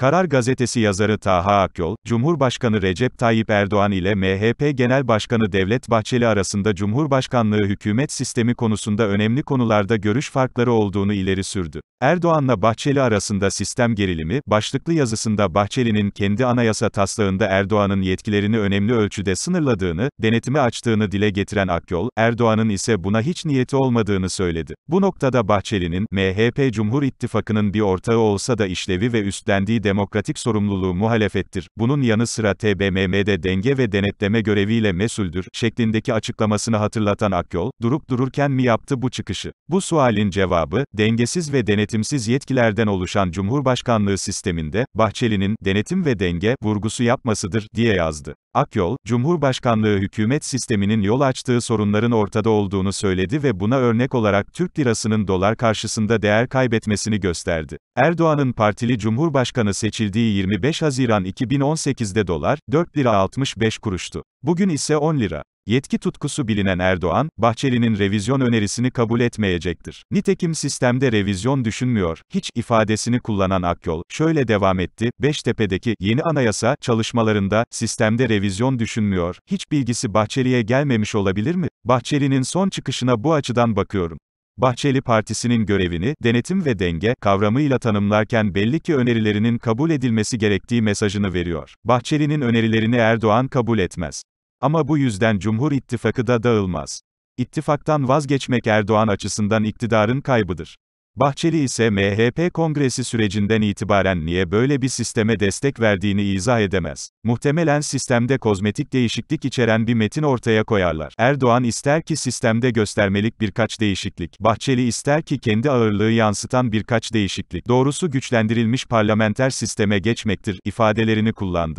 Karar Gazetesi yazarı Taha Akyol, Cumhurbaşkanı Recep Tayyip Erdoğan ile MHP Genel Başkanı Devlet Bahçeli arasında Cumhurbaşkanlığı hükümet sistemi konusunda önemli konularda görüş farkları olduğunu ileri sürdü. Erdoğan'la Bahçeli arasında sistem gerilimi, başlıklı yazısında Bahçeli'nin kendi anayasa taslağında Erdoğan'ın yetkilerini önemli ölçüde sınırladığını, denetimi açtığını dile getiren Akyol, Erdoğan'ın ise buna hiç niyeti olmadığını söyledi. Bu noktada Bahçeli'nin, MHP Cumhur İttifakı'nın bir ortağı olsa da işlevi ve üstlendiği demokratik sorumluluğu muhalefettir, bunun yanı sıra TBMM'de denge ve denetleme göreviyle mesuldür, şeklindeki açıklamasını hatırlatan Akyol, durup dururken mi yaptı bu çıkışı? Bu sualin cevabı, dengesiz ve denetimsiz yetkilerden oluşan Cumhurbaşkanlığı sisteminde, Bahçeli'nin, denetim ve denge, vurgusu yapmasıdır, diye yazdı. Akyol, Cumhurbaşkanlığı hükümet sisteminin yol açtığı sorunların ortada olduğunu söyledi ve buna örnek olarak Türk lirasının dolar karşısında değer kaybetmesini gösterdi. Erdoğan'ın partili Cumhurbaşkanı seçildiği 25 Haziran 2018'de dolar, 4 lira 65 kuruştu. Bugün ise 10 lira. Yetki tutkusu bilinen Erdoğan, Bahçeli'nin revizyon önerisini kabul etmeyecektir. Nitekim sistemde revizyon düşünmüyor, hiç ifadesini kullanan Akyol, şöyle devam etti, Beştepe'deki yeni anayasa çalışmalarında, sistemde revizyon düşünmüyor, hiç bilgisi Bahçeli'ye gelmemiş olabilir mi? Bahçeli'nin son çıkışına bu açıdan bakıyorum. Bahçeli Partisi'nin görevini, denetim ve denge kavramıyla tanımlarken belli ki önerilerinin kabul edilmesi gerektiği mesajını veriyor. Bahçeli'nin önerilerini Erdoğan kabul etmez. Ama bu yüzden Cumhur İttifakı da dağılmaz. İttifaktan vazgeçmek Erdoğan açısından iktidarın kaybıdır. Bahçeli ise MHP kongresi sürecinden itibaren niye böyle bir sisteme destek verdiğini izah edemez. Muhtemelen sistemde kozmetik değişiklik içeren bir metin ortaya koyarlar. Erdoğan ister ki sistemde göstermelik birkaç değişiklik. Bahçeli ister ki kendi ağırlığı yansıtan birkaç değişiklik. Doğrusu güçlendirilmiş parlamenter sisteme geçmektir ifadelerini kullandı.